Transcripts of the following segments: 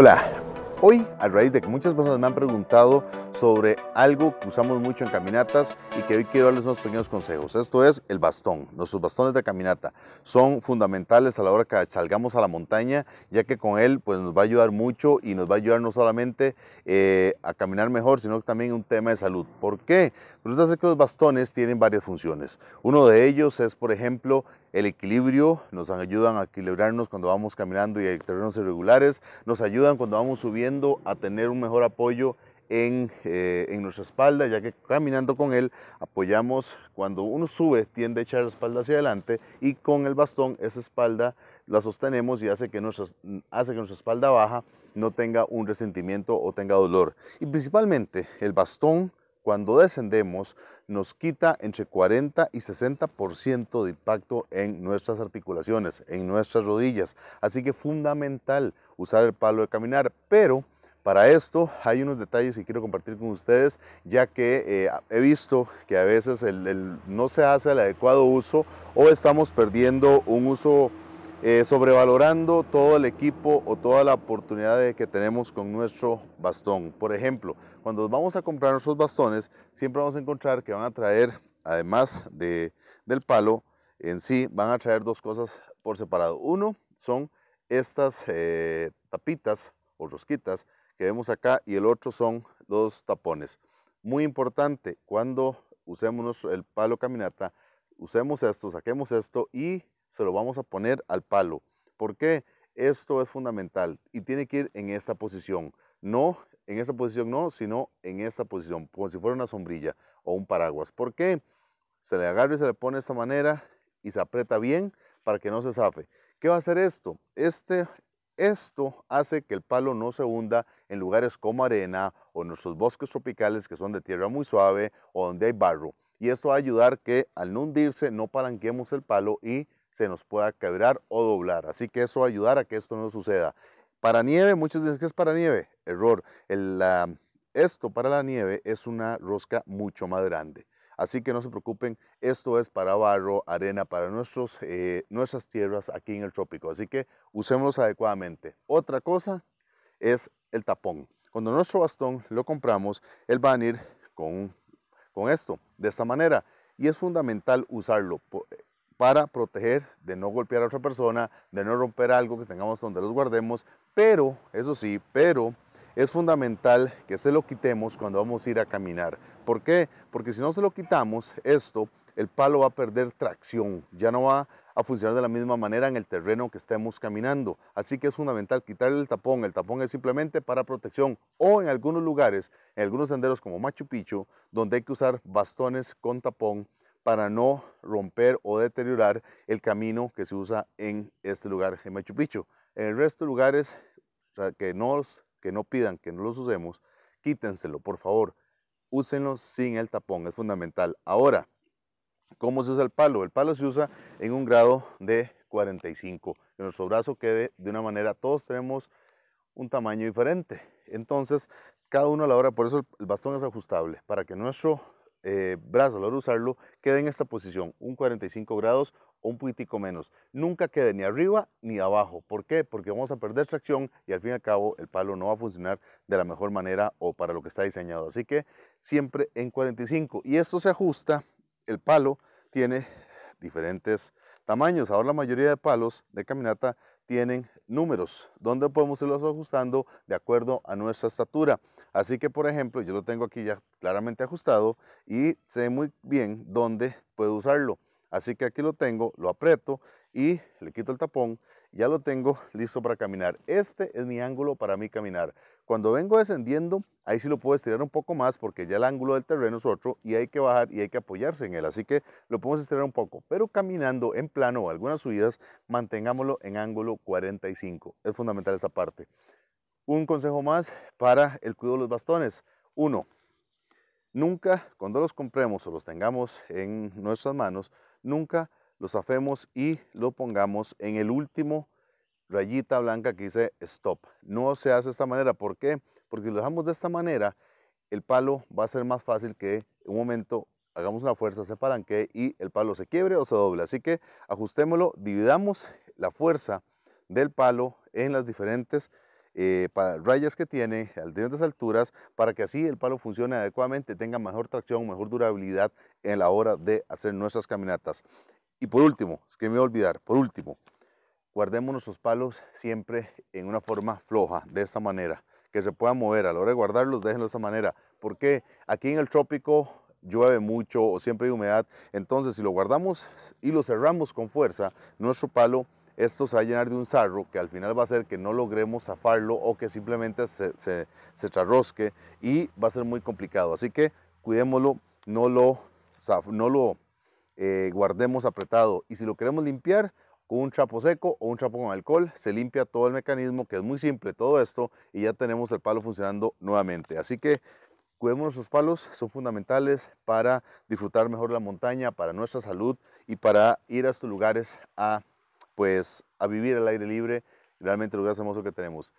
bola Hoy, a raíz de que muchas personas me han preguntado sobre algo que usamos mucho en caminatas y que hoy quiero darles unos pequeños consejos. Esto es el bastón. Nuestros bastones de caminata son fundamentales a la hora que salgamos a la montaña, ya que con él pues, nos va a ayudar mucho y nos va a ayudar no solamente eh, a caminar mejor, sino también un tema de salud. ¿Por qué? Pues que los bastones tienen varias funciones. Uno de ellos es, por ejemplo, el equilibrio. Nos ayudan a equilibrarnos cuando vamos caminando y hay terrenos irregulares. Nos ayudan cuando vamos subiendo a tener un mejor apoyo en, eh, en, nuestra espalda, ya que caminando con él apoyamos cuando uno sube, tiende a echar la espalda hacia adelante y con el bastón esa espalda la sostenemos y hace que nuestra, hace que nuestra espalda baja no tenga un resentimiento o tenga dolor. Y principalmente el bastón cuando descendemos nos quita entre 40 y 60% de impacto en nuestras articulaciones, en nuestras rodillas. Así que fundamental usar el palo de caminar, pero... Para esto hay unos detalles que quiero compartir con ustedes, ya que eh, he visto que a veces no se hace el adecuado uso o estamos perdiendo un uso eh, sobrevalorando todo el equipo o toda la oportunidad que tenemos con nuestro bastón. Por ejemplo, cuando vamos a comprar nuestros bastones, siempre vamos a encontrar que van a traer, además de, del palo en sí, van a traer dos cosas por separado. Uno son estas eh, tapitas o rosquitas que vemos acá y el otro son los tapones. Muy importante, cuando usemos el palo caminata, usemos esto, saquemos esto y se lo vamos a poner al palo. ¿Por qué? Esto es fundamental y tiene que ir en esta posición. No en esta posición, no, sino en esta posición, como si fuera una sombrilla o un paraguas. ¿Por qué? Se le agarra y se le pone de esta manera y se aprieta bien para que no se zafe. ¿Qué va a hacer esto? Este, esto hace que el palo no se hunda en lugares como arena o nuestros bosques tropicales que son de tierra muy suave o donde hay barro. Y esto va a ayudar que al no hundirse no palanquemos el palo y se nos pueda quebrar o doblar. Así que eso va a ayudar a que esto no suceda. Para nieve, muchos dicen que es para nieve. Error. El, esto para la nieve es una rosca mucho más grande. Así que no se preocupen, esto es para barro, arena, para nuestros, eh, nuestras tierras aquí en el trópico. Así que Usemos adecuadamente. Otra cosa es el tapón. Cuando nuestro bastón lo compramos, él va a ir con, con esto, de esta manera. Y es fundamental usarlo para proteger de no golpear a otra persona, de no romper algo que tengamos donde los guardemos, pero, eso sí, pero es fundamental que se lo quitemos cuando vamos a ir a caminar. ¿Por qué? Porque si no se lo quitamos, esto, el palo va a perder tracción, ya no va a funcionar de la misma manera en el terreno que estemos caminando. Así que es fundamental quitarle el tapón. El tapón es simplemente para protección o en algunos lugares, en algunos senderos como Machu Picchu, donde hay que usar bastones con tapón para no romper o deteriorar el camino que se usa en este lugar, en Machu En el resto de lugares que, nos, que no pidan que no los usemos, quítenselo, por favor. Úsenlo sin el tapón, es fundamental. Ahora, ¿cómo se usa el palo? El palo se usa en un grado de 45. Que nuestro brazo quede de una manera, todos tenemos un tamaño diferente. Entonces, cada uno a la hora, por eso el bastón es ajustable, para que nuestro eh, brazo al usarlo quede en esta posición, un 45 grados o un poquitico menos. Nunca quede ni arriba ni abajo. ¿Por qué? Porque vamos a perder tracción y al fin y al cabo el palo no va a funcionar de la mejor manera o para lo que está diseñado. Así que siempre en 45. Y esto se ajusta, el palo tiene diferentes tamaños. Ahora la mayoría de palos de caminata tienen números, donde podemos irlos ajustando de acuerdo a nuestra estatura. Así que, por ejemplo, yo lo tengo aquí ya claramente ajustado y sé muy bien dónde puedo usarlo. Así que aquí lo tengo, lo aprieto y le quito el tapón. Ya lo tengo listo para caminar. Este es mi ángulo para mí caminar. Cuando vengo descendiendo, ahí sí lo puedo estirar un poco más porque ya el ángulo del terreno es otro y hay que bajar y hay que apoyarse en él. Así que lo podemos estirar un poco. Pero caminando en plano o algunas subidas, mantengámoslo en ángulo 45. Es fundamental esa parte. Un consejo más para el cuidado de los bastones. Uno, nunca cuando los compremos o los tengamos en nuestras manos, nunca los afemos y lo pongamos en el último rayita blanca que dice stop. No se hace de esta manera. ¿Por qué? Porque si lo dejamos de esta manera, el palo va a ser más fácil que en un momento hagamos una fuerza, se que y el palo se quiebre o se doble. Así que ajustémoslo, dividamos la fuerza del palo en las diferentes eh, para rayas que tiene a diferentes alturas para que así el palo funcione adecuadamente, tenga mejor tracción, mejor durabilidad en la hora de hacer nuestras caminatas. Y por último, es que me voy a olvidar, por último, guardemos nuestros palos siempre en una forma floja, de esta manera, que se puedan mover. A la hora de guardarlos, déjenlo de esta manera, porque aquí en el trópico llueve mucho o siempre hay humedad. Entonces, si lo guardamos y lo cerramos con fuerza, nuestro palo esto se va a llenar de un sarro que al final va a ser que no logremos zafarlo o que simplemente se, se, y va a ser muy complicado. Así que cuidémoslo, no lo, no lo eh, guardemos apretado y si lo queremos limpiar con un trapo seco o un trapo con alcohol, se limpia todo el mecanismo que es muy simple todo esto y ya tenemos el palo funcionando nuevamente. Así que cuidemos nuestros palos, son fundamentales para disfrutar mejor la montaña, para nuestra salud y para ir a estos lugares a pues a vivir al aire libre, realmente el lugar hermoso que tenemos.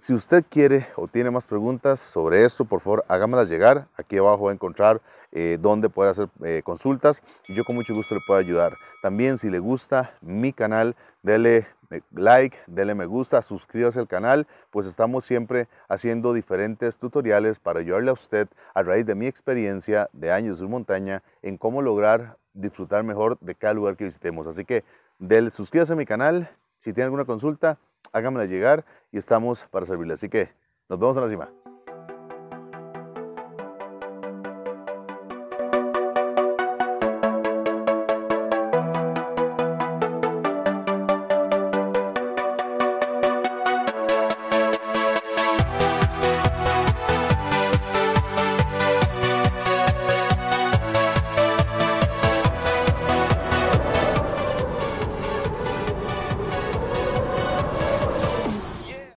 Si usted quiere o tiene más preguntas sobre esto, por favor hágamelas llegar. Aquí abajo va a encontrar eh, dónde poder hacer eh, consultas yo con mucho gusto le puedo ayudar. También si le gusta mi canal, dele eh, like, dele me gusta, suscríbase al canal, pues estamos siempre haciendo diferentes tutoriales para ayudarle a usted a raíz de mi experiencia de años en montaña en cómo lograr disfrutar mejor de cada lugar que visitemos. Así que del suscríbase a mi canal. Si tiene alguna consulta, háganmela llegar y estamos para servirle. Así que nos vemos en la cima.